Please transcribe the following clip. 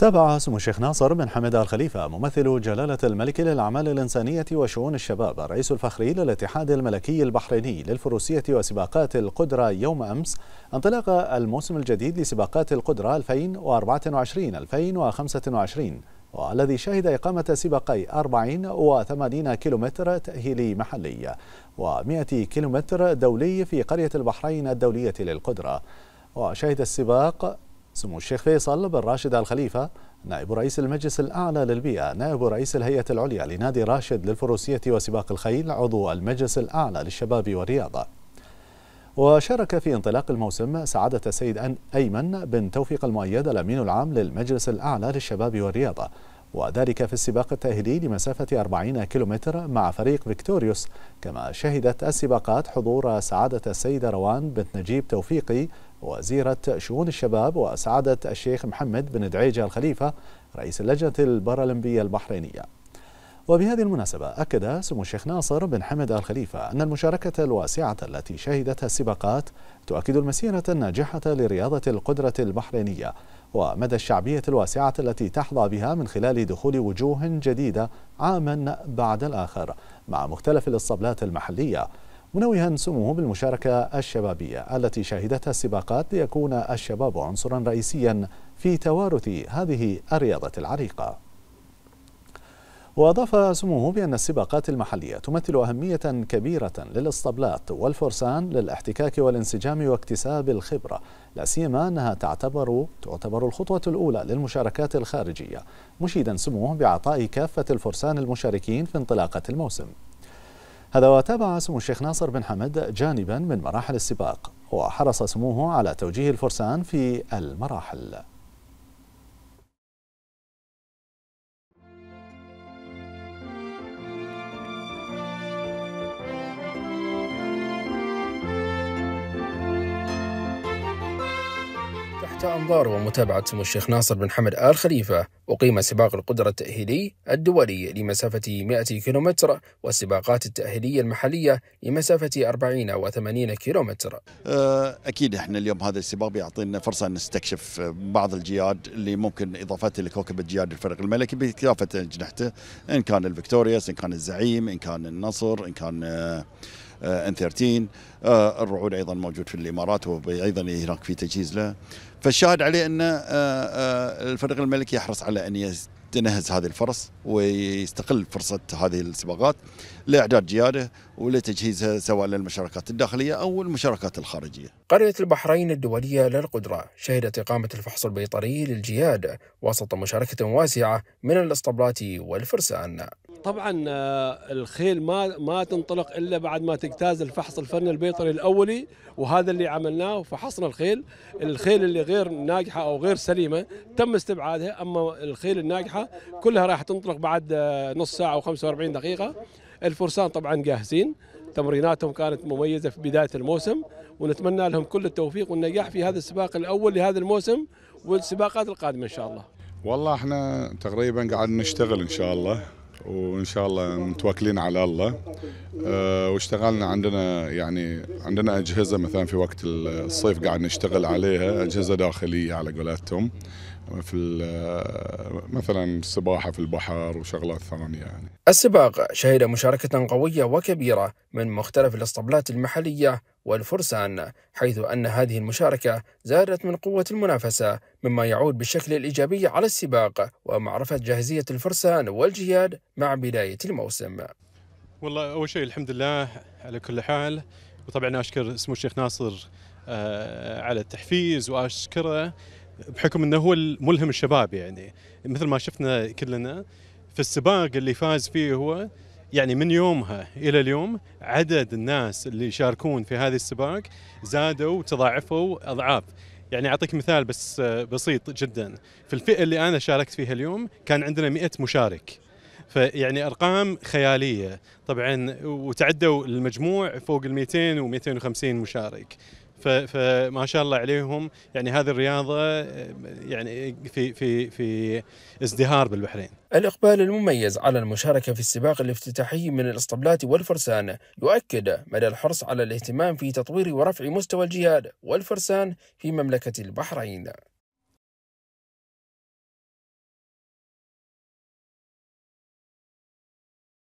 تابع سمو الشيخ ناصر بن حمد آل خليفة ممثل جلالة الملك للأعمال الإنسانية وشؤون الشباب الرئيس الفخري للاتحاد الملكي البحريني للفروسية وسباقات القدرة يوم أمس انطلاق الموسم الجديد لسباقات القدرة 2024-2025 والذي شهد إقامة سباقي 40 و 80 كيلومتر تأهيلي محلي و100 كيلومتر دولي في قرية البحرين الدولية للقدرة وشهد السباق سمو الشيخ فيصل بن راشد الخليفة نائب رئيس المجلس الأعلى للبيئة نائب رئيس الهيئة العليا لنادي راشد للفروسية وسباق الخيل عضو المجلس الأعلى للشباب والرياضة وشارك في انطلاق الموسم سعادة السيد أيمن بن توفيق المؤيد الأمين العام للمجلس الأعلى للشباب والرياضة وذلك في السباق التأهيلي لمسافة 40 كيلومتر مع فريق فيكتوريوس كما شهدت السباقات حضور سعادة السيدة روان بنت نجيب توفيقي وزيرة شؤون الشباب وسعادة الشيخ محمد بن دعيجة الخليفة رئيس اللجنة البارالمبية البحرينية وبهذه المناسبة أكد سمو الشيخ ناصر بن حمد الخليفة أن المشاركة الواسعة التي شهدتها السباقات تؤكد المسيرة الناجحة لرياضة القدرة البحرينية ومدى الشعبية الواسعة التي تحظى بها من خلال دخول وجوه جديدة عاما بعد الآخر مع مختلف الاسطبلات المحلية منوها سموه بالمشاركة الشبابية التي شهدتها السباقات ليكون الشباب عنصرا رئيسيا في توارث هذه الرياضة العريقة وأضاف سموه بأن السباقات المحلية تمثل أهمية كبيرة للاسطبلات والفرسان للاحتكاك والانسجام واكتساب الخبرة لا سيما أنها تعتبر تعتبر الخطوة الأولى للمشاركات الخارجية مشيدا سموه بعطاء كافة الفرسان المشاركين في انطلاقة الموسم هذا وتابع سمو الشيخ ناصر بن حمد جانبا من مراحل السباق وحرص سموه على توجيه الفرسان في المراحل تحت أنظار ومتابعة سمو الشيخ ناصر بن حمد آل خليفة أقيم سباق القدرة التأهيلي الدولي لمسافة 100 كيلومتر والسباقات التأهيلية المحلية لمسافة 40 و 80 كيلومتر أه، أكيد إحنا اليوم هذا السباق بيعطينا فرصة أن نستكشف بعض الجياد اللي ممكن إضافته لكوكب الجياد الفريق الملكي بكافة أجنحته إن كان الفيكتوريا إن كان الزعيم إن كان النصر إن كان أه، ان آه، 13 آه، الرعود ايضا موجود في الامارات وايضا هناك في تجهيز له فالشاهد عليه ان آه، الفريق الملكي يحرص على ان يتنهز هذه الفرص ويستقل فرصه هذه السباقات لاعداد جياده ولتجهيزها سواء للمشاركات الداخليه او المشاركات الخارجيه. قريه البحرين الدوليه للقدره شهدت اقامه الفحص البيطري للجياد وسط مشاركه واسعه من الاسطبلات والفرسان. طبعا آه، الخيل ما ما تنطلق الا بعد ما تجتاز الفحص الفني البيطري الاولي وهذا اللي عملناه وفحصنا الخيل الخيل اللي غير ناجحه او غير سليمه تم استبعادها اما الخيل الناجحه كلها راح تنطلق بعد آه، نص ساعه او 45 دقيقه الفرسان طبعا جاهزين تمريناتهم كانت مميزه في بدايه الموسم ونتمنى لهم كل التوفيق والنجاح في هذا السباق الاول لهذا الموسم والسباقات القادمه ان شاء الله والله احنا تقريبا قاعد نشتغل ان شاء الله وان شاء الله متوكلين على الله أه واشتغلنا عندنا يعني عندنا اجهزه مثلا في وقت الصيف قاعد نشتغل عليها اجهزه داخليه على قولتهم في آه، مثلا السباحة في البحر وشغلات ثانية يعني السباق شهد مشاركة قوية وكبيرة من مختلف الاسطبلات المحلية والفرسان حيث أن هذه المشاركة زادت من قوة المنافسة مما يعود بالشكل الإيجابي على السباق ومعرفة جاهزية الفرسان والجياد مع بداية الموسم والله أول شيء الحمد لله على كل حال وطبعا أشكر اسمه الشيخ ناصر آه، على التحفيز وأشكره بحكم انه هو ملهم الشباب يعني مثل ما شفنا كلنا في السباق اللي فاز فيه هو يعني من يومها الى اليوم عدد الناس اللي يشاركون في هذه السباق زادوا وتضاعفوا اضعاف يعني اعطيك مثال بس بسيط جدا في الفئه اللي انا شاركت فيها اليوم كان عندنا 100 مشارك فيعني ارقام خياليه طبعا وتعدوا المجموع فوق ال 200 و 250 مشارك فما شاء الله عليهم يعني هذه الرياضه يعني في في في ازدهار بالبحرين. الاقبال المميز على المشاركه في السباق الافتتاحي من الاسطبلات والفرسان يؤكد مدى الحرص على الاهتمام في تطوير ورفع مستوى الجهاد والفرسان في مملكه البحرين.